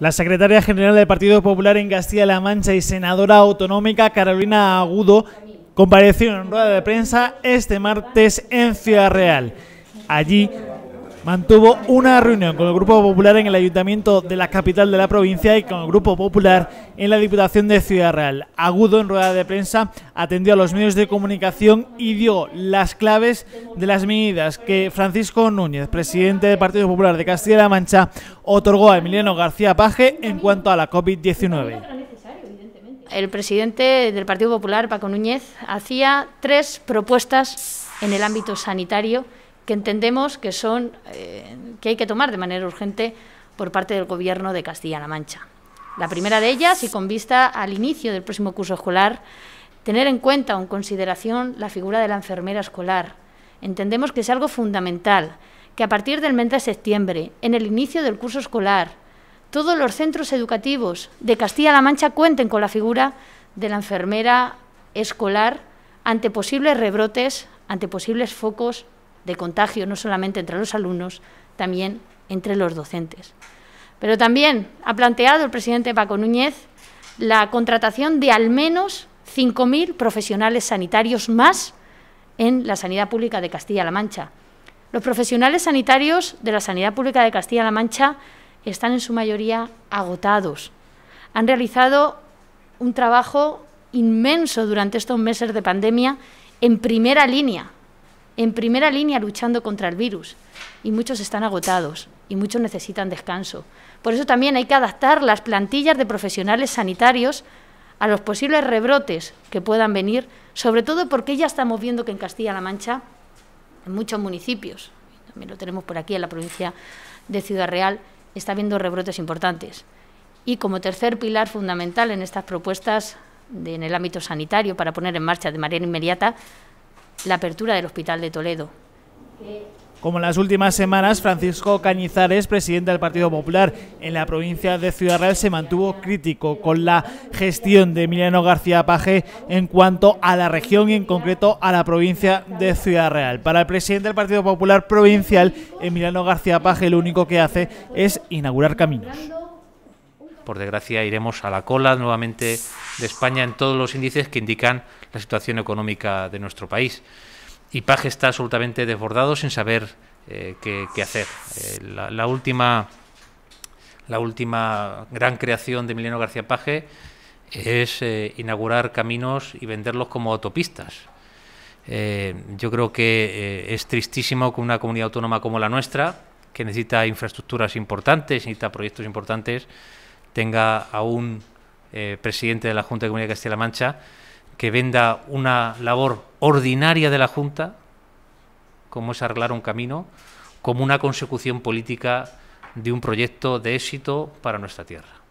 La secretaria general del Partido Popular en Castilla-La Mancha y senadora autonómica Carolina Agudo compareció en rueda de prensa este martes en Ciudad Real. Allí mantuvo una reunión con el Grupo Popular en el Ayuntamiento de la capital de la provincia y con el Grupo Popular en la Diputación de Ciudad Real. Agudo en rueda de prensa atendió a los medios de comunicación y dio las claves de las medidas que Francisco Núñez, presidente del Partido Popular de Castilla-La Mancha, otorgó a Emiliano García Paje en cuanto a la COVID-19. El presidente del Partido Popular, Paco Núñez, hacía tres propuestas en el ámbito sanitario que entendemos que son eh, que hay que tomar de manera urgente por parte del Gobierno de Castilla-La Mancha. La primera de ellas, y con vista al inicio del próximo curso escolar, tener en cuenta o en consideración la figura de la enfermera escolar. Entendemos que es algo fundamental que a partir del mes de septiembre, en el inicio del curso escolar, todos los centros educativos de Castilla-La Mancha cuenten con la figura de la enfermera escolar ante posibles rebrotes, ante posibles focos de contagio, no solamente entre los alumnos, también entre los docentes. Pero también ha planteado el presidente Paco Núñez la contratación de al menos 5.000 profesionales sanitarios más en la sanidad pública de Castilla-La Mancha. Los profesionales sanitarios de la sanidad pública de Castilla-La Mancha están en su mayoría agotados. Han realizado un trabajo inmenso durante estos meses de pandemia en primera línea, en primera línea luchando contra el virus y muchos están agotados y muchos necesitan descanso. Por eso también hay que adaptar las plantillas de profesionales sanitarios a los posibles rebrotes que puedan venir, sobre todo porque ya estamos viendo que en Castilla-La Mancha, en muchos municipios, también lo tenemos por aquí en la provincia de Ciudad Real, está habiendo rebrotes importantes. Y como tercer pilar fundamental en estas propuestas en el ámbito sanitario para poner en marcha de manera inmediata la apertura del Hospital de Toledo. Como en las últimas semanas, Francisco Cañizares, presidente del Partido Popular en la provincia de Ciudad Real, se mantuvo crítico con la gestión de Emiliano García Paje en cuanto a la región y en concreto a la provincia de Ciudad Real. Para el presidente del Partido Popular Provincial, Emiliano García Paje lo único que hace es inaugurar caminos por desgracia, iremos a la cola nuevamente de España en todos los índices que indican la situación económica de nuestro país. ...y Paje está absolutamente desbordado sin saber eh, qué, hacer. Eh, la, última, la última gran creación de Emiliano García Paje es eh, inaugurar caminos y venderlos como autopistas. yo creo que es tristísimo que una comunidad autónoma como la nuestra, que necesita infraestructuras importantes, necesita proyectos importantes, tenga a un eh, presidente de la Junta de Comunidad de Castilla-La Mancha que venda una labor ordinaria de la Junta, como es arreglar un camino, como una consecución política de un proyecto de éxito para nuestra tierra.